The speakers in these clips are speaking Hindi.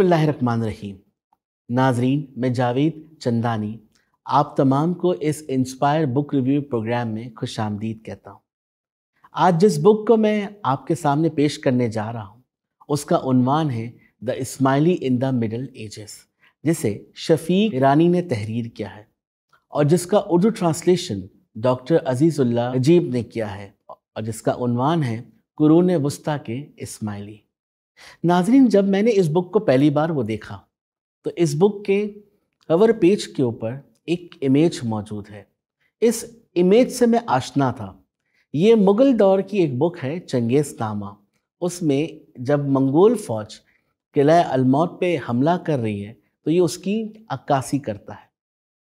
बसमीम नाजरीन मैं जावेद चंदानी आप तमाम को इस इंस्पायर बुक रिव्यू प्रोग्राम में खुश आमदीद कहता हूँ आज जिस बुक को मैं आपके सामने पेश करने जा रहा हूँ उसका उनवान है the Ismaili in the middle ages जिसे शफीक ईरानी ने तहरीर किया है और जिसका उर्दू ट्रांसलेशन डॉक्टर अजीज़ुल्ला अजीब ने किया है और जिसका उनवान है कुरून वस्ता के इस्माइली नाजरीन जब मैंने इस बुक को पहली बार वो देखा तो इस बुक के कवर पेज के ऊपर एक इमेज मौजूद है इस इमेज से मैं आशना था ये मुग़ल दौर की एक बुक है चंगेज़ नामा उसमें जब मंगोल फ़ौज किला अलमौत पे हमला कर रही है तो ये उसकी अक्कासी करता है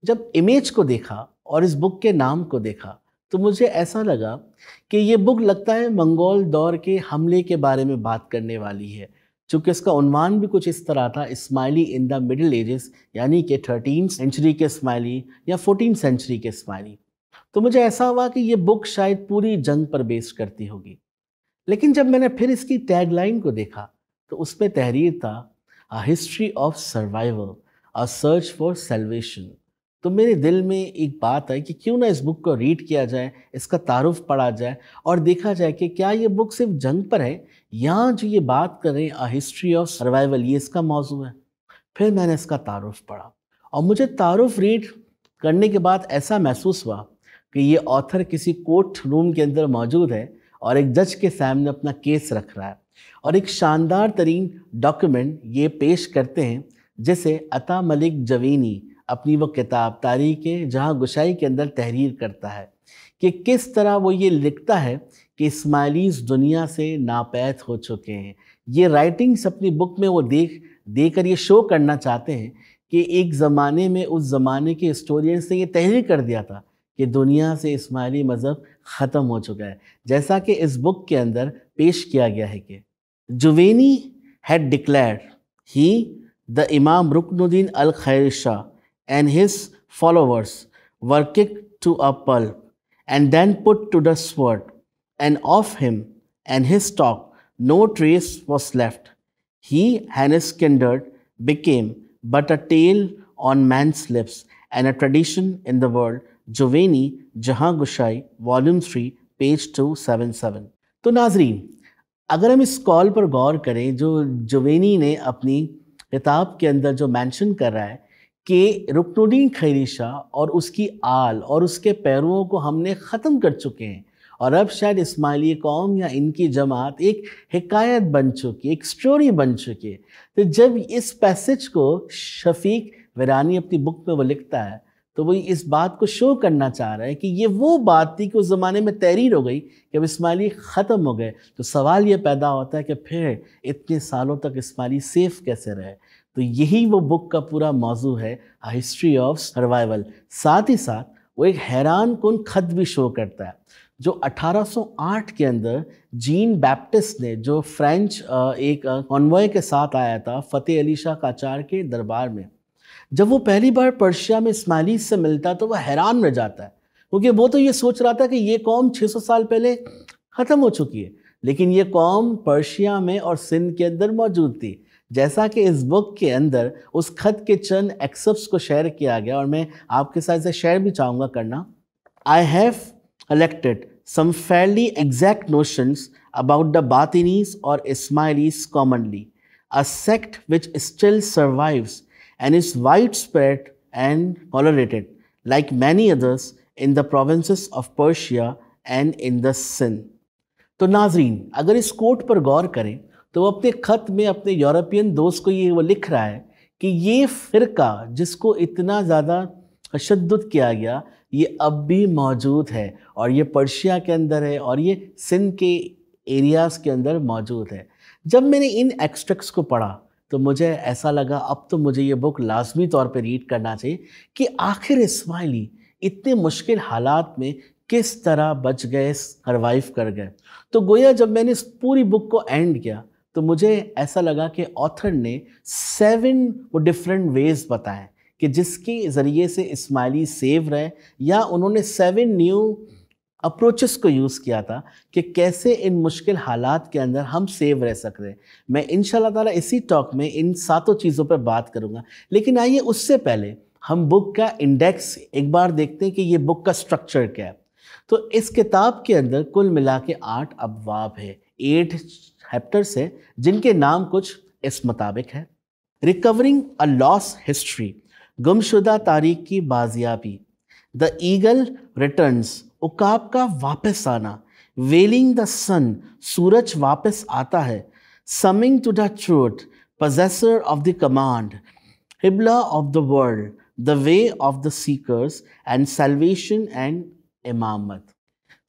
जब इमेज को देखा और इस बुक के नाम को देखा तो मुझे ऐसा लगा कि ये बुक लगता है मंगोल दौर के हमले के बारे में बात करने वाली है चूँकि इसका उनवान भी कुछ इस तरह था Ismaili in the middle ages यानी कि थर्टीन सेंचुरी के इस्माइली या फोर्टीन सेंचुरी के इस्माइली तो मुझे ऐसा हुआ कि ये बुक शायद पूरी जंग पर बेस्ड करती होगी लेकिन जब मैंने फिर इसकी टैगलाइन को देखा तो उस पर तहरीर था a history of survival a search for salvation तो मेरे दिल में एक बात आई कि क्यों ना इस बुक को रीड किया जाए इसका तारुफ पढ़ा जाए और देखा जाए कि क्या ये बुक सिर्फ जंग पर है यहाँ जो ये बात करें अ हिस्ट्री ऑफ सर्वाइवल ये इसका मौजू है फिर मैंने इसका तारुफ पढ़ा और मुझे तारुफ रीड करने के बाद ऐसा महसूस हुआ कि ये ऑथर किसी कोर्ट रूम के अंदर मौजूद है और एक जज के सामने अपना केस रख रहा है और एक शानदार तरीन डॉक्यूमेंट ये पेश करते हैं जैसे अता मलिक जवीनी अपनी वो किताब तारीख जहाँ गुशाई के अंदर तहरीर करता है कि किस तरह वो ये लिखता है कि इस्माइलीस दुनिया से नापैद हो चुके हैं ये राइटिंग्स अपनी बुक में वो देख देकर ये शो करना चाहते हैं कि एक ज़माने में उस ज़माने के हिस्टोरियंस ने ये तहरीर कर दिया था कि दुनिया से इस्माइली मज़हब ख़त्म हो चुका है जैसा कि इस बुक के अंदर पेश किया गया है कि Juvayni had declared he the imam Ruknuddin al Khair Shah and his followers were kicked to a pulp and then put to the sword. And of him and his stock no trace was left. He and his kindred became but a tale on man's lips and a tradition in the world. Joveni Jahan Gushai, Three, Page Two Seven Seven. Two seven तो नाजरीन अगर हम इस कॉल पर गौर करें जो जुवेनी ने अपनी किताब के अंदर जो मेंशन कर रहा है कि रुकनुद्दीन खैरी और उसकी आल और उसके पैरों को हमने ख़त्म कर चुके हैं और अब शायद इस्माइली कौम या इनकी जमात एक हकायत बन चुकी एक स्टोरी बन चुकी है तो जब इस पैसेज को शफीक वरानी अपनी बुक में वो लिखता है तो वो इस बात को शो करना चाह रहा है कि ये वो बात थी कि उस ज़माने में तहरीर हो गई कि अब इस्माइली ख़त्म हो गए तो सवाल ये पैदा होता है कि फिर इतने सालों तक इस्माइली सेफ़ कैसे रहे तो यही वो बुक का पूरा मौजू है हिस्ट्री ऑफ सर्वाइवल साथ ही साथ वो एक हैरान कन खत भी शो करता है जो 1808 के अंदर जीन बैप्टिस्ट ने जो फ्रेंच एक कॉन्वॉय के साथ आया था फ़तेह अली शाह काचार के दरबार में जब वो पहली बार पर्शिया में इस्माइली से मिलता तो वह हैरान रह जाता है क्योंकि वो तो ये सोच रहा था कि ये कौम 600 साल पहले ख़त्म हो चुकी है लेकिन ये कौम पर्शिया में और सिंध के अंदर मौजूद थी जैसा कि इस बुक के अंदर उस खत के चंद एक्सेप्ट को शेयर किया गया और मैं आपके साथ इसे शेयर भी चाहूँगा करना I have elected some fairly exact notions about the Batinis और Ismailis commonly a sect which still survives and is widespread and tolerated like many others in the province of Persia and in दिन तो नाजरीन अगर इस कोट पर गौर करें तो वो अपने ख़त में अपने यूरोपियन दोस्त को ये वो लिख रहा है कि ये फ़िरका जिसको इतना ज़्यादा तशद किया गया ये अब भी मौजूद है और ये पर्शिया के अंदर है और ये सिंध के एरियाज़ के अंदर मौजूद है जब मैंने इन एक्सट्रैक्ट्स को पढ़ा तो मुझे ऐसा लगा अब तो मुझे ये बुक लाजमी तौर पर रीड करना चाहिए कि आखिर इस्माइली इतने मुश्किल हालात में किस तरह बच गए सरवाइव कर गए तो गोया जब मैंने इस पूरी बुक को एंड किया तो मुझे ऐसा लगा कि ऑथर ने सेवन वो डिफरेंट वेज बताए कि जिसके ज़रिए से इस्माइली सेव रहे या उन्होंने सेवन न्यू अप्रोचेस को यूज़ किया था कि कैसे इन मुश्किल हालात के अंदर हम सेव रह सक हैं मैं इन ताला इसी टॉक में इन सातों चीज़ों पर बात करूँगा लेकिन आइए उससे पहले हम बुक का इंडेक्स एक बार देखते हैं कि ये बुक का स्ट्रक्चर क्या है तो इस किताब के अंदर कुल मिला के आठ अबवाब है एट हैप्टर्स हैं जिनके नाम कुछ इस मुताबिक है रिकवरिंग अ लॉस हिस्ट्री गुमशुदा तारीख की बाजियाबी द ईगल रिटर्न्स उकाब का वापस आना वेलिंग द सन सूरज वापस आता है summoning to the truth possessor of the command qibla of the world the way of the seekers, and salvation and इमामत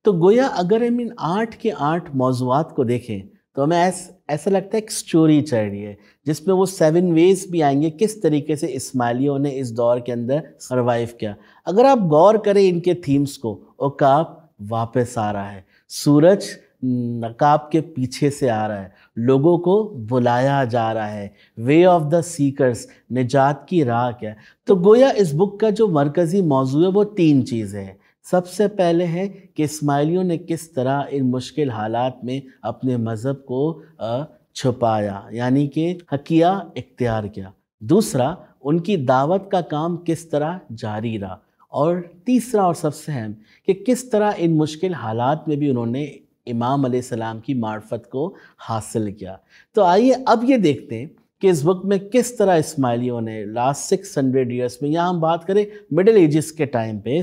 तो गोया अगर हम इन आठ के आठ मौजूद को देखें तो हमें ऐस, ऐसा लगता है एक स्टोरी चल रही है जिसमें वो सेवन वेज भी आएंगे किस तरीके से इस्माइलियों ने इस दौर के अंदर सर्वाइव किया अगर आप गौर करें इनके थीम्स को ओकाब वापस आ रहा है सूरज नकाब के पीछे से आ रहा है लोगों को बुलाया जा रहा है वे ऑफ द सीकर्स निजात की राह क्या तो गोया इस बुक का जो मरकज़ी मौजू है वो तीन चीज़ें हैं सबसे पहले है कि इस्माइलियों ने किस तरह इन मुश्किल हालात में अपने मज़हब को छुपाया यानी कि हकिया इख्तियार किया दूसरा उनकी दावत का काम किस तरह जारी रहा और तीसरा और सबसे अहम कि किस तरह इन मुश्किल हालात में भी उन्होंने इमाम सलाम की मार्फत को हासिल किया तो आइए अब ये देखते हैं कि इस वक्त में किस तरह इस्माइलियों ने लास्ट सिक्स हंड्रेड ईयर्स में या हम बात करें मिडिल एजिस के टाइम पे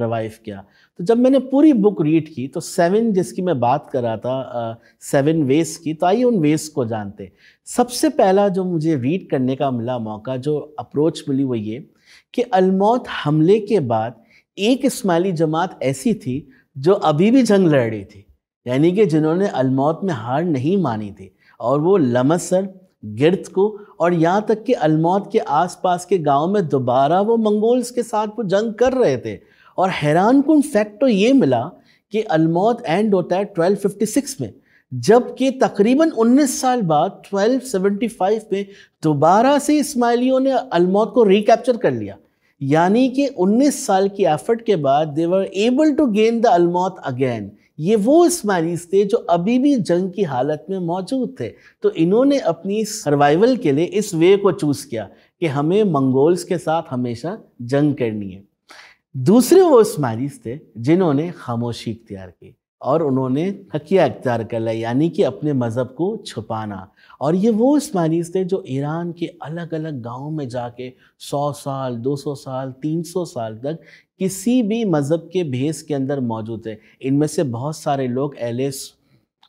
रिवाइव किया तो जब मैंने पूरी बुक रीड की तो सेवन जिसकी मैं बात कर रहा था सेवन वेस की तो आइए उन वेस को जानते सबसे पहला जो मुझे रीड करने का मिला मौका जो अप्रोच मिली वो ये कि अलमौत हमले के बाद एक इस्माइली जमात ऐसी थी जो अभी भी जंग लड़ रही थी यानी कि जिन्होंने अलमौत में हार नहीं मानी थी और वो लमसर गिरत को और यहाँ तक कि अलमौत के आसपास के गांव में दोबारा वो मंगोल्स के साथ वो जंग कर रहे थे और हैरान कन फैक्ट तो ये मिला कि अलमौत एंड होता है 1256 में जबकि तकरीबन 19 साल बाद 1275 में दोबारा से इस्माइलियों ने अलमौत को रिकैप्चर कर लिया यानी कि 19 साल की एफर्ट के बाद they were able to gain the Alamut again ये वो इस्माइलीज थे जो अभी भी जंग की हालत में मौजूद थे तो इन्होंने अपनी सर्वाइवल के लिए इस वे को चूज़ किया कि हमें मंगोल्स के साथ हमेशा जंग करनी है दूसरे वो उस्मानीस थे जिन्होंने खामोशी इख्तियार की और उन्होंने हकिया इख्तियार कर लिया यानी कि अपने मज़हब को छुपाना और ये वो उस्मानीस थे जो ईरान के अलग अलग गाँव में जाके सौ साल दो सौ साल तीन सौ साल तक किसी भी मज़हब के भेस के अंदर मौजूद थे इनमें से बहुत सारे लोग एलेस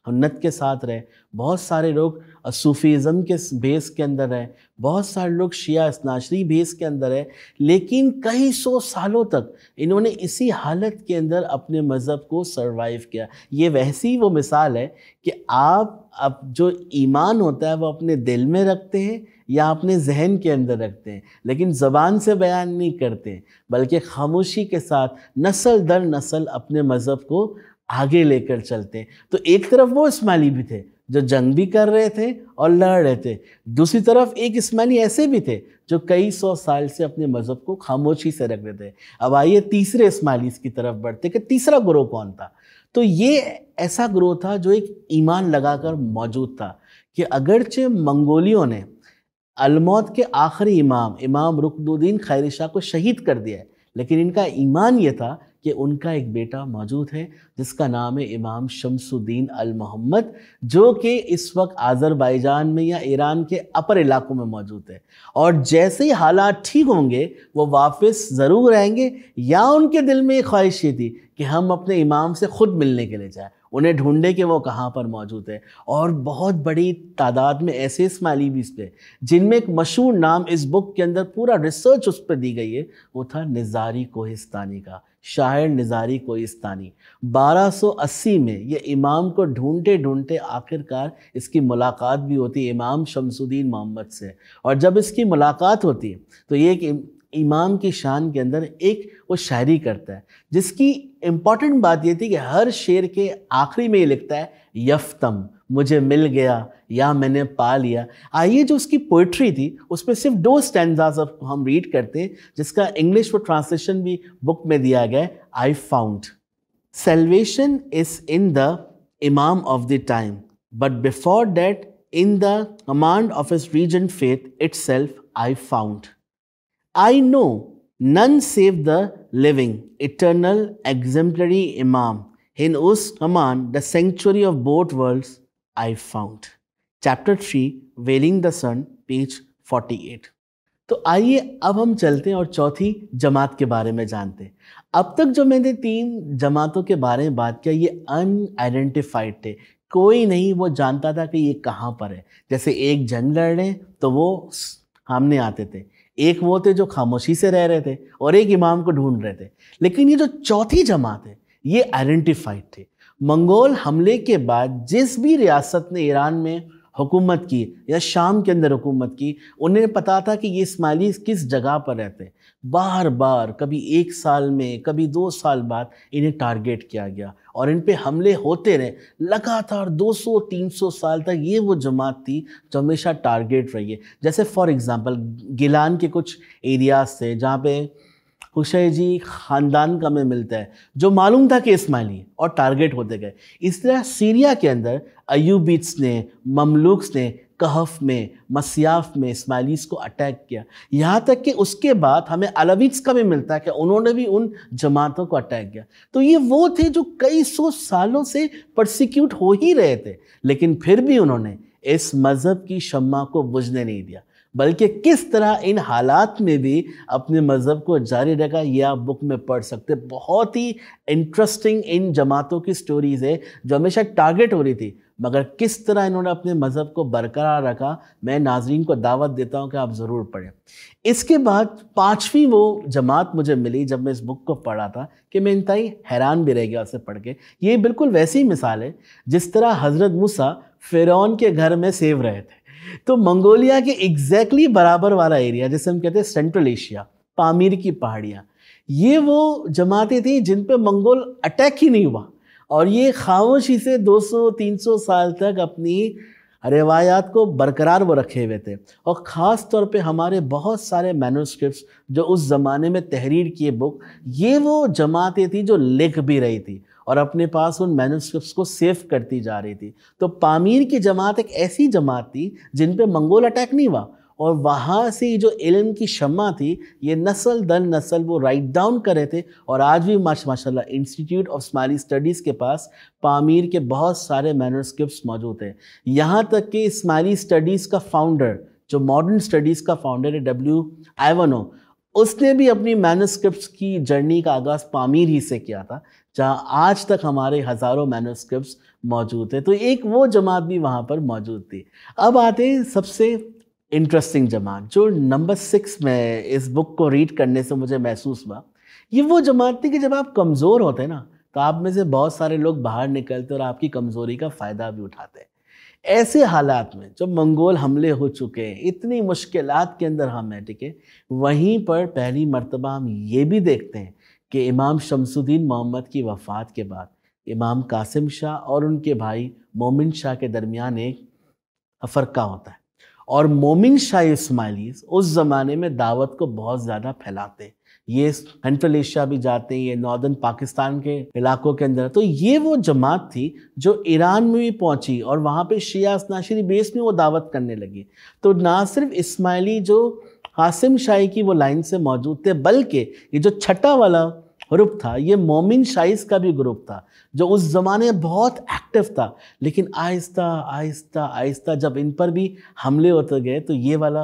हन्नत के साथ रहे बहुत सारे लोग सूफ़ीज़म के बेस के अंदर रहे बहुत सारे लोग शिया इसनाशरी बेस के अंदर रहे लेकिन कई सौ सालों तक इन्होंने इसी हालत के अंदर अपने मज़हब को सर्वाइव किया ये वैसी वो मिसाल है कि आप अब जो ईमान होता है वो अपने दिल में रखते हैं या अपने जहन के अंदर रखते हैं लेकिन ज़बान से बयान नहीं करते बल्कि खामोशी के साथ नस्ल दर नस्ल अपने मज़हब को आगे लेकर चलते तो एक तरफ वो इस्माइली भी थे जो जंग भी कर रहे थे और लड़ रहे थे दूसरी तरफ एक इस्माइली ऐसे भी थे जो कई सौ साल से अपने मज़हब को खामोशी से रख रहे थे अब आइए तीसरे इस्माइली की तरफ बढ़ते कि तीसरा ग्रोह कौन था तो ये ऐसा ग्रोह था जो एक ईमान लगाकर मौजूद था कि अगरचे मंगोलियों ने अलमौत के आखिरी इमाम इमाम रुकनुद्दीन खैर शाह को शहीद कर दिया है लेकिन इनका ईमान ये था कि उनका एक बेटा मौजूद है जिसका नाम है इमाम शमसुद्दीन अल मोहम्मद जो कि इस वक्त आज़रबाईजान में या ईरान के अपर इलाकों में मौजूद है और जैसे ही हालात ठीक होंगे वो वापस ज़रूर आएंगे या उनके दिल में ख्वाहिश ये थी कि हम अपने इमाम से ख़ुद मिलने के लिए जाए उन्हें ढूंढे कि वो कहाँ पर मौजूद है और बहुत बड़ी तादाद में ऐसे इसमाइली भी इस पर जिनमें एक मशहूर नाम इस बुक के अंदर पूरा रिसर्च उस पर दी गई है वो था निज़ारी कोहिस्तानी का शायर निज़ारी कोइस्तानी 1280 में ये इमाम को ढूंढते ढूंढते आखिरकार इसकी मुलाकात भी होती है इमाम शमसुद्दीन मोहम्मद से और जब इसकी मुलाकात होती है तो ये एक इमाम की शान के अंदर एक वो शायरी करता है जिसकी इम्पॉर्टेंट बात ये थी कि हर शेर के आखिरी में ये लिखता है यफ्तम मुझे मिल गया या मैंने पा लिया आइए जो उसकी पोइट्री थी उसमें सिर्फ दो स्टैंडाज हम रीड करते हैं जिसका इंग्लिश वो ट्रांसलेशन भी बुक में दिया गया I found salvation is in the imam of the time but before that in the command of is reason faith itself I found I know none save the living eternal exemplary imam in us command the century of both world I found. Chapter three veiling the sun page 48 तो आइए अब हम चलते हैं और चौथी जमात के बारे में जानते हैं अब तक जो मैंने तीन जमातों के बारे में बात किया ये अन आइडेंटिफाइड थे कोई नहीं वो जानता था कि ये कहाँ पर है जैसे एक जंग लड़ रहे तो वो सामने आते थे एक वो थे जो खामोशी से रह रहे थे और एक इमाम को ढूंढ रहे थे लेकिन ये जो चौथी जमात है ये आइडेंटिफाइड थे मंगोल हमले के बाद जिस भी रियासत ने ईरान में हुकूमत की या शाम के अंदर हुकूमत की उन्हें पता था कि ये इस्माइली किस जगह पर रहते बार बार कभी एक साल में कभी दो साल बाद इन्हें टारगेट किया गया और इन पर हमले होते रहे लगातार 200-300 साल तक ये वो जमात थी जो हमेशा टारगेट रही है जैसे फॉर एग्ज़ाम्पल गिलान के कुछ एरियाज थे जहाँ पे हुशै जी ख़ानदान का में मिलता है जो मालूम था कि इस्माइली और टारगेट होते गए इस तरह सीरिया के अंदर अयूबिट्स ने ममलूक्स ने कहफ में मसियाफ में इस्माइलीस को अटैक किया यहाँ तक कि उसके बाद हमें अलविट्स का भी मिलता है कि उन्होंने भी उन जमातों को अटैक किया तो ये वो थे जो कई सौ सालों से प्रसिक्यूट हो ही रहे थे लेकिन फिर भी उन्होंने इस मज़हब की शम्मा को बुझने नहीं दिया बल्कि किस तरह इन हालात में भी अपने मज़हब को जारी रखा यह आप बुक में पढ़ सकते बहुत ही इंटरेस्टिंग इन जमातों की स्टोरीज़ है जो हमेशा टारगेट हो रही थी मगर किस तरह इन्होंने अपने मज़हब को बरकरार रखा मैं नाजरीन को दावत देता हूँ कि आप ज़रूर पढ़ें इसके बाद पाँचवीं वो जमात मुझे मिली जब मैं इस बुक को पढ़ा था कि मैं ही हैरान भी रह गया उसे पढ़ के ये बिल्कुल वैसी मिसाल है जिस तरह हज़रत मूसा फ़िरौन के घर में सेव रहे थे तो मंगोलिया के एग्जैक्टली exactly बराबर वाला एरिया जैसे हम कहते हैं सेंट्रल एशिया पामीर की पहाड़ियाँ ये वो जमातें थी जिन पर मंगोल अटैक ही नहीं हुआ और ये खामोशी से 200-300 साल तक अपनी रिवायात को बरकरार वो रखे हुए थे और ख़ास तौर पे हमारे बहुत सारे मैनोस्क्रिप्ट जो उस ज़माने में तहरीर किए बुक ये वो जमातें थी जो लिख भी रही थी और अपने पास उन मैनुस्क्रिप्ट को सेव करती जा रही थी तो पामीर की जमात एक ऐसी जमात थी जिन पे मंगोल अटैक नहीं हुआ और वहाँ से जो इल्म की शमा थी ये नस्ल दर नस्ल वो राइट डाउन कर रहे थे और आज भी माशा माशाल्लाह इंस्टीट्यूट ऑफ स्माली स्टडीज़ के पास पामीर के बहुत सारे मैनोस्क्रिप्ट मौजूद हैं यहाँ तक कि स्माली स्टडीज़ का फाउंडर जो मॉडर्न स्टडीज़ का फाउंडर है डब्ल्यू आइवनो उसने भी अपनी मैनोस्क्रिप्ट की जर्नी का आगाज़ पामीर ही से किया था जहाँ आज तक हमारे हज़ारों मैनोस्क्रिप्ट मौजूद थे तो एक वो जमात भी वहाँ पर मौजूद थी अब आते हैं सबसे इंटरेस्टिंग जमात जो नंबर सिक्स में इस बुक को रीड करने से मुझे महसूस हुआ ये वो जमात थी कि जब आप कमज़ोर होते हैं ना तो आप में से बहुत सारे लोग बाहर निकलते और आपकी कमज़ोरी का फ़ायदा भी उठाते हैं ऐसे हालात में जब मंगोल हमले हो चुके हैं इतनी मुश्किल के अंदर हम हैं ठीक है वहीं पर पहली मरतबा हम ये भी देखते हैं कि इमाम शमसुद्दीन मोहम्मद की वफ़ात के बाद इमाम कासिम शाह और उनके भाई मोमिन शाह के दरमियान एक फ़र्का होता है और मोमिन शाह इस्माइली उस ज़माने में दावत को बहुत ज़्यादा फैलाते ये सेंट्रल एशिया भी जाते हैं ये नॉर्दर्न पाकिस्तान के इलाकों के अंदर तो ये वो जमात थी जो ईरान में भी पहुंची और वहाँ पे शिया नाशरी बेस में वो दावत करने लगी तो ना सिर्फ इस्माइली जो हासिम शाही की वो लाइन से मौजूद थे बल्कि ये जो छठा वाला ग्रुप था ये मोमिन शाइस का भी ग्रुप था जो उस ज़माने बहुत एक्टिव था लेकिन आहिस्ता आहिस्ता आहिस्ता जब इन पर भी हमले होते गए तो ये वाला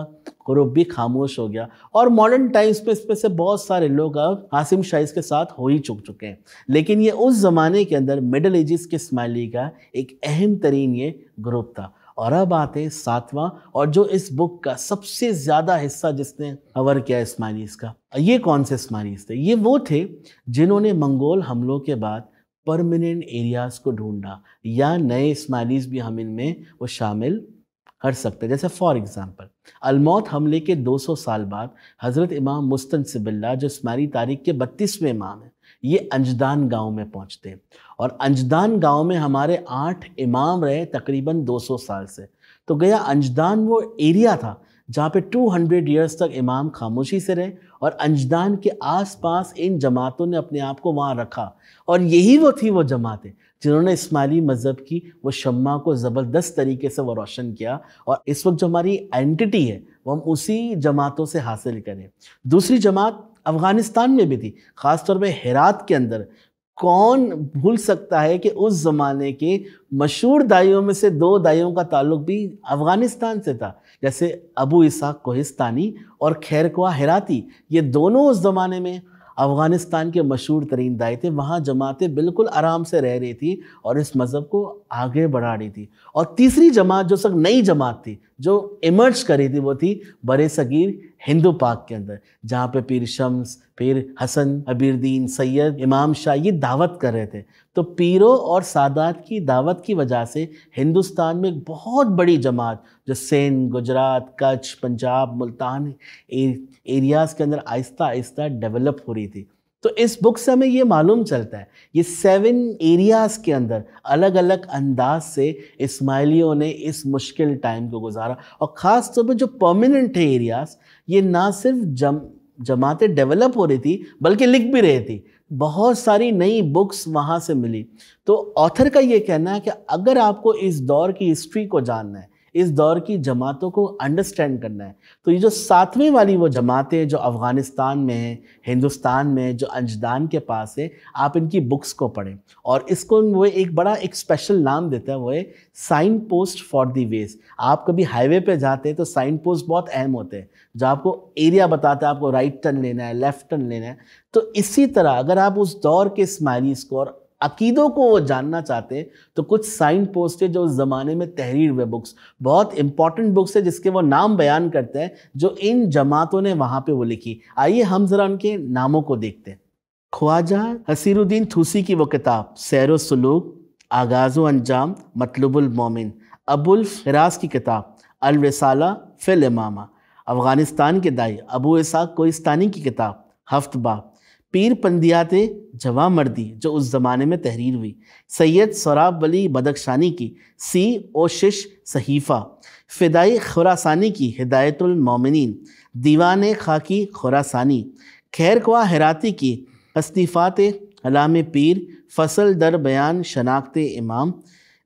ग्रुप भी खामोश हो गया और मॉडर्न टाइम्स में इसमें से बहुत सारे लोग अब आसिम शाइस के साथ हो ही चुक चुके हैं लेकिन ये उस ज़माने के अंदर मिडल एजिस के स्माइली का एक अहम तरीन ये ग्रुप था और अब आते सातवां और जो इस बुक का सबसे ज़्यादा हिस्सा जिसने कवर किया इस्माइलीस का ये कौन से इस्माइलीस थे ये वो थे जिन्होंने मंगोल हमलों के बाद परमानेंट एरियाज़ को ढूंढा या नए इस्माइलीस भी हम इनमें वो शामिल कर सकते हैं जैसे फॉर एग्ज़ाम्पल अलमौत हमले के 200 साल बाद हज़रत इमाम मुस्तन सिबिल्ला जो इस्मानी तारीख के बत्तीसवें इमाम हैं ये अंजदान गांव में पहुंचते और अंजदान गांव में हमारे आठ इमाम रहे तकरीबन 200 साल से तो गया अंजदान वो एरिया था जहाँ पे 200 हंड्रेड ईयर्स तक इमाम खामोशी से रहे और अंजदान के आसपास इन जमातों ने अपने आप को वहाँ रखा और यही वो थी वो जमातें जिन्होंने इस्माली मज़हब की वो शम्मा को ज़बरदस्त तरीके से वो रोशन किया और इस वक्त जो हमारी आइडेंटिटी है वो हम उसी जमातों से हासिल करें दूसरी जमात अफ़गानिस्तान में भी थी ख़ासतौर पर हेरात के अंदर कौन भूल सकता है कि उस ज़माने के मशहूर दाइयों में से दो दाइयों का ताल्लुक भी अफ़गानिस्तान से था जैसे अबू इसहाक कोहिस्तानी और खैरकुआ हेराती ये दोनों उस ज़माने में अफ़गानिस्तान के मशहूर तरीन दाए थे वहाँ जमातें बिल्कुल आराम से रह रही थी और इस मज़हब को आगे बढ़ा रही थी और तीसरी जमात जो सब नई जमात थी जो इमर्ज करी थी वो थी बर सगीर हिंदू पाक के अंदर जहाँ पे पीर शम्स पीर हसन अबीरदीन सैयद इमाम शाह ये दावत कर रहे थे तो पीरों और सादात की दावत की वजह से हिंदुस्तान में एक बहुत बड़ी जमात जो सिंध गुजरात कच्छ पंजाब मुल्तान एरियाज़ के अंदर आहिस्ता आहिस्ता डेवलप हो रही थी तो इस बुक से हमें ये मालूम चलता है ये सेवन एरियाज़ के अंदर अलग अलग अंदाज से इस्माइलियों ने इस मुश्किल टाइम को गुजारा और ख़ास तौर पर जो परमानेंट है एरियाज़ ये ना सिर्फ जम जमातें डेवलप हो रही थी बल्कि लिख भी रही थी बहुत सारी नई बुक्स वहाँ से मिली तो ऑथर का ये कहना है कि अगर आपको इस दौर की हिस्ट्री को जानना है इस दौर की जमातों को अंडरस्टैंड करना है तो ये जो सातवीं वाली वो जमातें जो अफ़गानिस्तान में हैं हिंदुस्तान में जो अंजदान के पास है आप इनकी बुक्स को पढ़ें और इसको वो एक बड़ा एक स्पेशल नाम देता है वो है signpost for the ways आप कभी हाईवे पर जाते हैं तो साइन पोस्ट बहुत अहम होते हैं जो आपको एरिया बताता है आपको राइट टर्न लेना है लेफ़्ट टर्न लेना है तो इसी तरह अगर आप उस दौर के इस्माइलीस को और अकीदों को वो जानना चाहते हैं तो कुछ साइन पोस्ट है जो उस ज़माने में तहरीर हुए बुक्स बहुत इंपॉर्टेंट बुक्स है जिसके वो नाम बयान करते हैं जो इन जमातों ने वहाँ पे वो लिखी आइए हम ज़रा उनके नामों को देखते हैं ख्वाजा हसीरुद्दीन थूसी की वो किताब सैर सलूक आगाज़ अंजाम मतलबुल मोमिन अबुल फराज की किताब अलवसाला फिल इमामा अफ़गानिस्तान के दाई अबू इसाक कोइस्तानी की किताब हफ्त बाब पीर पंदियात जवा मर्दी जो उस ज़माने में तहरीर हुई सैयद सौराब वली बदकशानी की सी ओशिश सहीफ़ा फ़िदाई खुरासानी की हिदायतुलमिन दीवान खाकी खुरासानी खैर ख्वा हराती की अस्तीफ़ात अलाम पीर फसल दर बयान शनाख्त इमाम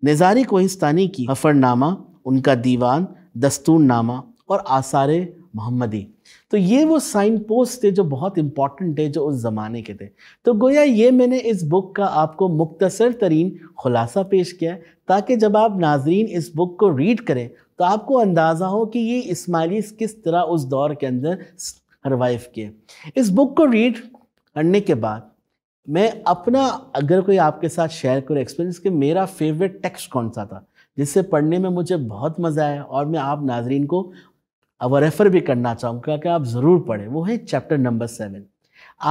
नज़ारी कोहिस्तानी की हफ़रनामा उनका दीवान दस्तूरनामा और आसार मोहम्मदी तो ये वो साइन पोस्ट थे जो बहुत इंपॉर्टेंट थे जो उस ज़माने के थे तो गोया ये मैंने इस बुक का आपको मुख्तसर तरीन खुलासा पेश किया ताकि जब आप नाजरीन इस बुक को रीड करें तो आपको अंदाज़ा हो कि ये इस्माइलिस किस तरह उस दौर के अंदर सरवाइव किए इस बुक को रीड करने के बाद मैं अपना अगर कोई आपके साथ शेयर करूँ एक्सपीरियंस कि मेरा फेवरेट टेक्स्ट कौन सा था जिससे पढ़ने में मुझे बहुत मज़ा आया और मैं आप नाजरीन को अब रेफ़र भी करना चाहूँगा कि आप ज़रूर पढ़ें वो है चैप्टर नंबर सेवन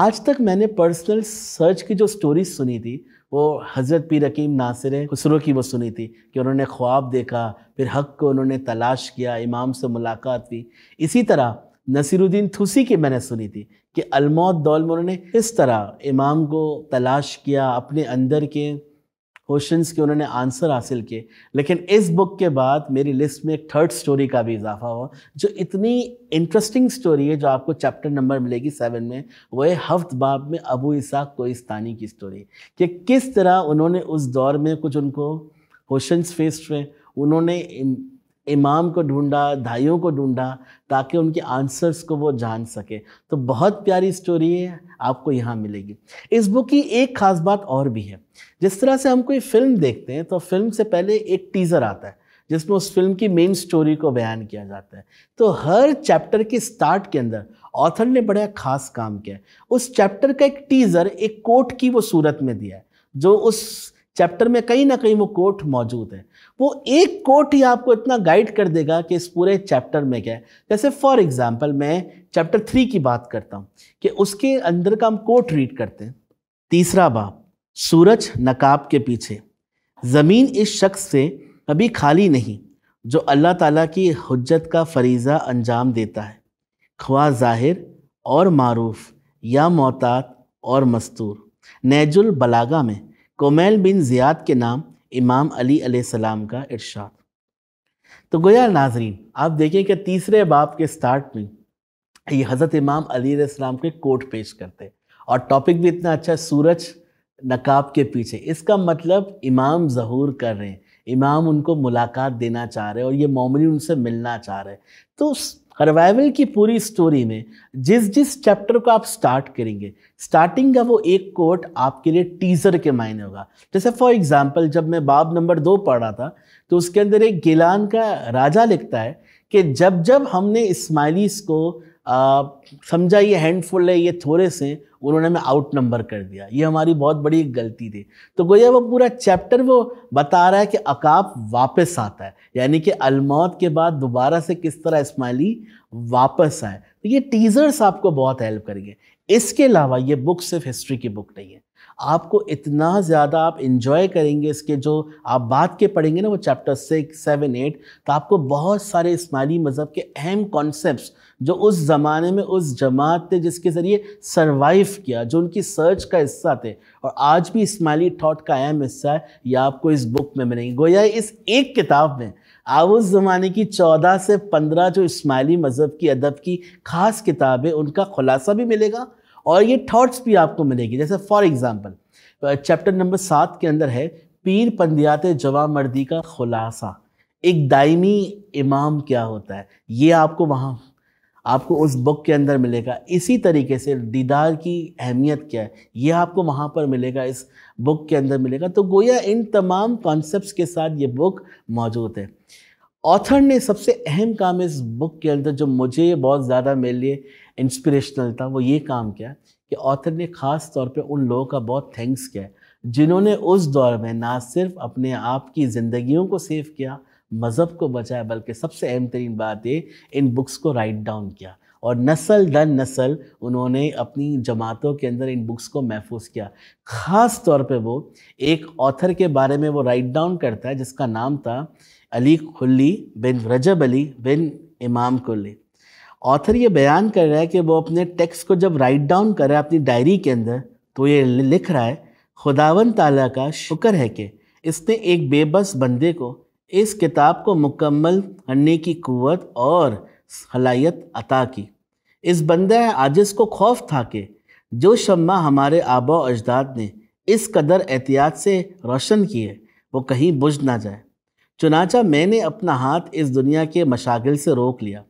आज तक मैंने पर्सनल सर्च की जो स्टोरी सुनी थी वो हज़रत पीर रकीम नासिर खुसरो की वो सुनी थी कि उन्होंने ख्वाब देखा फिर हक को उन्होंने तलाश किया इमाम से मुलाकात हुई इसी तरह नसीरुद्दीन थुसी की मैंने सुनी थी कि अलमौत दौल में उन्होंने किस तरह इमाम को तलाश किया अपने अंदर के क्वेश्चंस के उन्होंने आंसर हासिल किए लेकिन इस बुक के बाद मेरी लिस्ट में एक थर्ड स्टोरी का भी इजाफा हुआ जो इतनी इंटरेस्टिंग स्टोरी है जो आपको चैप्टर नंबर मिलेगी सेवन में वह है हफ्त बाब में अबू इसाक कोस्तानी की स्टोरी कि किस तरह उन्होंने उस दौर में कुछ उनको क्वेश्चन फेस्ट हुए उन्होंने इमाम को ढूंढा धाइयों को ढूंढा ताकि उनके आंसर्स को वो जान सके तो बहुत प्यारी स्टोरी है आपको यहाँ मिलेगी इस बुक की एक ख़ास बात और भी है जिस तरह से हम कोई फिल्म देखते हैं तो फिल्म से पहले एक टीज़र आता है जिसमें उस फिल्म की मेन स्टोरी को बयान किया जाता है तो हर चैप्टर के स्टार्ट के अंदर ऑथर ने बड़ा खास काम किया है उस चैप्टर का एक टीज़र एक कोट की वो सूरत में दिया है जो उस चैप्टर में कहीं ना कहीं वो कोट मौजूद है वो एक कोट ही आपको इतना गाइड कर देगा कि इस पूरे चैप्टर में क्या है जैसे फॉर एग्जांपल मैं चैप्टर थ्री की बात करता हूँ कि उसके अंदर का हम कोट रीड करते हैं तीसरा बाप सूरज नकाब के पीछे ज़मीन इस शख्स से कभी खाली नहीं जो अल्लाह ताला की हजत का फरीज़ा अंजाम देता है ख्वा जाहिर और मारूफ या मोतात और मस्तूर नैजुल बलागा में कोमैल बिन ज़ियाद के नाम इमाम अली अलैहिस्सलाम का इरशाद तो गोया नाजरीन आप देखें कि तीसरे बाप के स्टार्ट में ये हज़रत इमाम अली अलैहिस्सलाम के कोट पेश करते हैं और टॉपिक भी इतना अच्छा है सूरज नकाब के पीछे इसका मतलब इमाम जहूर कर रहे हैं इमाम उनको मुलाकात देना चाह रहे हैं और ये मोमिन उनसे मिलना चाह रहे हैं तो रिवाइवल की पूरी स्टोरी में जिस जिस चैप्टर को आप स्टार्ट करेंगे स्टार्टिंग का वो एक कोट आपके लिए टीजर के मायने होगा जैसे फॉर एग्जांपल जब मैं बाब नंबर दो पढ़ रहा था तो उसके अंदर एक गिलान का राजा लिखता है कि जब जब हमने इस्माइलीस को समझा ये हैंडफुल है ये थोड़े से उन्होंने हमें आउट नंबर कर दिया ये हमारी बहुत बड़ी एक गलती थी तो गोया वो पूरा चैप्टर वो बता रहा है कि अकाब वापस आता है यानी कि अलमौत के बाद दोबारा से किस तरह इस्माइली वापस आए तो ये टीज़र्स आपको बहुत हेल्प करेंगे इसके अलावा ये बुक सिर्फ हिस्ट्री की बुक नहीं है आपको इतना ज़्यादा आप इन्जॉय करेंगे इसके जो आप बात के पढ़ेंगे ना वो चैप्टर सिक्स सेवन एट तो आपको बहुत सारे इस्माइली मज़हब के अहम कॉन्सेप्ट जो उस ज़माने में उस जमात ने जिसके ज़रिए सर्वाइव किया जो उनकी सर्च का हिस्सा थे और आज भी इस्माइली थाट का अहम हिस्सा है यह आपको इस बुक में मिलेंगे गोया इस एक किताब में आप उस ज़माने की चौदह से पंद्रह जो इस्माइली मज़हब की अदब की ख़ास किताबें उनका खुलासा भी मिलेगा और ये थॉट्स भी आपको मिलेगी जैसे फॉर एग्ज़ाम्पल चैप्टर नंबर सात के अंदर है पीर पंदियात जवा मर्दी का खुलासा एक दायमी इमाम क्या होता है ये आपको वहाँ आपको उस बुक के अंदर मिलेगा इसी तरीके से दीदार की अहमियत क्या है ये आपको वहाँ पर मिलेगा इस बुक के अंदर मिलेगा तो गोया इन तमाम कॉन्सेप्ट्स के साथ ये बुक मौजूद है ऑथर ने सबसे अहम काम इस बुक के अंदर जो मुझे बहुत ज़्यादा मेरे लिए इंस्पिरेशनल था वो ये काम किया कि ऑथर ने ख़ास तौर पे उन लोगों का बहुत थैंक्स किया जिन्होंने उस दौर में ना सिर्फ अपने आप की ज़िंदगियों को सेव किया मज़हब को बचाया बल्कि सबसे अहम तरीन बात ये इन बुक्स को राइट डाउन किया और नस्ल दर नस्ल उन्होंने अपनी जमातों के अंदर इन बुक्स को महफूज किया ख़ास तौर पे वो एक ऑथर के बारे में वो राइट डाउन करता है जिसका नाम था अली खुली बिन रजब अली बिन इमाम कुल्ली ऑथर ये बयान कर रहा है कि वो अपने टेक्स्ट को जब राइट डाउन कर रहा है अपनी डायरी के अंदर तो ये लिख रहा है खुदावन ताला का शुक्र है कि इसने एक बेबस बंदे को इस किताब को मुकम्मल करने की कुवत और सलाहियत अता की इस बंदे आजिज को खौफ था कि जो शम्मा हमारे आबा अजदाद ने इस कदर एहतियात से रोशन की है वो कहीं बुझ ना जाए चुनाचा मैंने अपना हाथ इस दुनिया के मशागिल से रोक लिया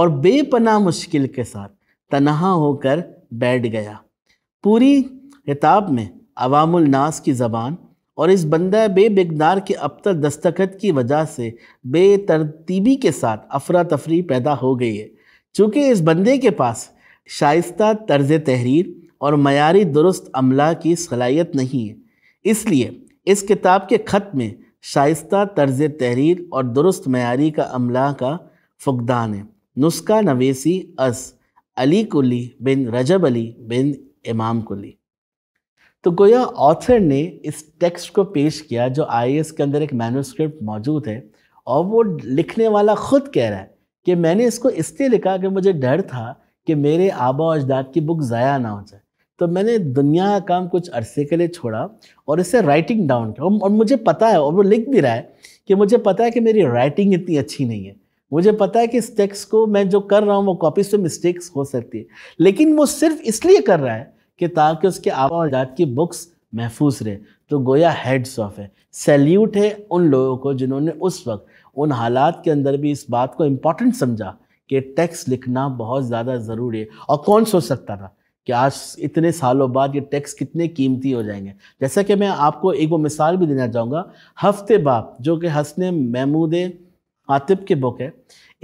और बेपना मुश्किल के साथ तनहा होकर बैठ गया पूरी किताब में अवामुल नास की ज़बान और इस बंदा बेबिकदार के अब तक दस्तखत की वजह से बेतरतीबी के साथ अफरा तफरी पैदा हो गई है चूँकि इस बंदे के पास शाइस्त तर्ज तहरीर और मैारी दुरुस्त अमला की सलाहियत नहीं है इसलिए इस किताब के ख़त में शाइस्त तर्ज तहरीर और दुरुस्त मैारी का अमला का फ़ुकदान है नुस्खा नवेसी अस अली कुली बिन रजब अली बिन इमाम कुली तो गोया ऑथर ने इस टेक्स्ट को पेश किया जो आई के अंदर एक मैनोस्क्रिप्ट मौजूद है और वो लिखने वाला ख़ुद कह रहा है कि मैंने इसको इसलिए लिखा कि मुझे डर था कि मेरे आबा अजदाद की बुक ज़ाया ना हो जाए तो मैंने दुनिया का काम कुछ अरसे के लिए छोड़ा और इसे राइटिंग डाउन किया और मुझे पता है और वो लिख भी रहा है कि मुझे पता है कि मेरी राइटिंग इतनी अच्छी नहीं है मुझे पता है कि इस टेक्स को मैं जो कर रहा हूँ वो कॉपी से मिस्टेक्स हो सकती है लेकिन वो सिर्फ इसलिए कर रहा है कि ताकि उसके आबा जात की बुक्स महफूज रहे तो गोया हेड्स ऑफ है सैल्यूट है उन लोगों को जिन्होंने उस वक्त उन हालात के अंदर भी इस बात को इम्पॉर्टेंट समझा कि टेक्स्ट लिखना बहुत ज़्यादा ज़रूरी है और कौन सोच सकता था कि आज इतने सालों बाद ये टैक्स कितने कीमती हो जाएंगे जैसा कि मैं आपको एक वो मिसाल भी देना चाहूँगा हफ्ते बाप जो कि हसन महमूद आतिब के बुक है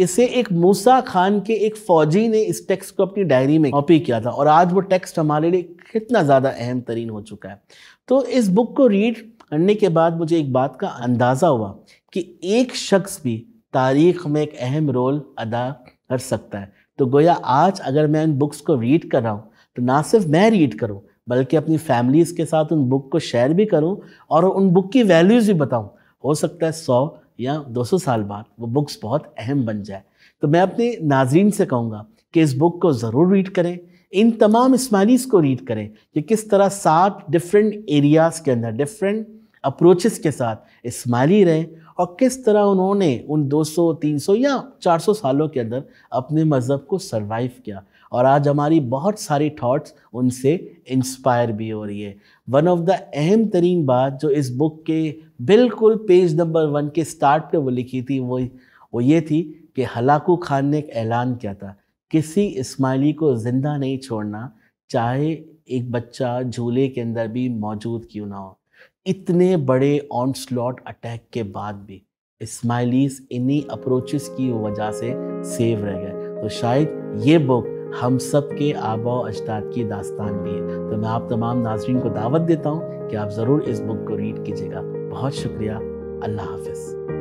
इसे एक मूसा खान के एक फ़ौजी ने इस टेक्स्ट को अपनी डायरी में कॉपी किया था और आज वो टेक्स्ट हमारे लिए कितना ज़्यादा अहम तरीन हो चुका है तो इस बुक को रीड करने के बाद मुझे एक बात का अंदाज़ा हुआ कि एक शख्स भी तारीख में एक अहम रोल अदा कर सकता है तो गोया आज अगर मैं इन बुक्स को रीड कर रहा हूँ तो ना सिर्फ मैं रीड करूँ बल्कि अपनी फैमिलीज़ के साथ उन बुक को शेयर भी करूँ और उन बुक की वैल्यूज़ भी बताऊँ हो सकता है सौ या दो सौ साल बाद वो बुक्स बहुत अहम बन जाए तो मैं अपने नाजरीन से कहूँगा कि इस बुक को ज़रूर रीड करें इन तमाम इस्माइलीस को रीड करें कि किस तरह सात डिफरेंट एरियाज़ के अंदर डिफरेंट अप्रोचेस के साथ इस्माइली रहें और किस तरह उन्होंने उन 200, 300 या 400 सालों के अंदर अपने मज़हब को सरवाइव किया और आज हमारी बहुत सारी थॉट्स उनसे इंस्पायर भी हो रही है वन ऑफ द अहम तरीन बात जो इस बुक के बिल्कुल पेज नंबर वन के स्टार्ट पे वो लिखी थी वो वो ये थी कि हलाकू खान ने एक ऐलान किया था किसी इस्माइली को ज़िंदा नहीं छोड़ना चाहे एक बच्चा झूले के अंदर भी मौजूद क्यों ना हो इतने बड़े ऑन स्लॉट अटैक के बाद भी इस्माइलीस इन्हीं अप्रोचेस की वजह से सेव रह गए तो शायद ये बुक हम सब के आबा अजदाद की दास्तान भी है तो मैं आप तमाम नाजरन को दावत देता हूँ कि आप ज़रूर इस बुक को रीड कीजिएगा बहुत शुक्रिया अल्लाह हाफिज़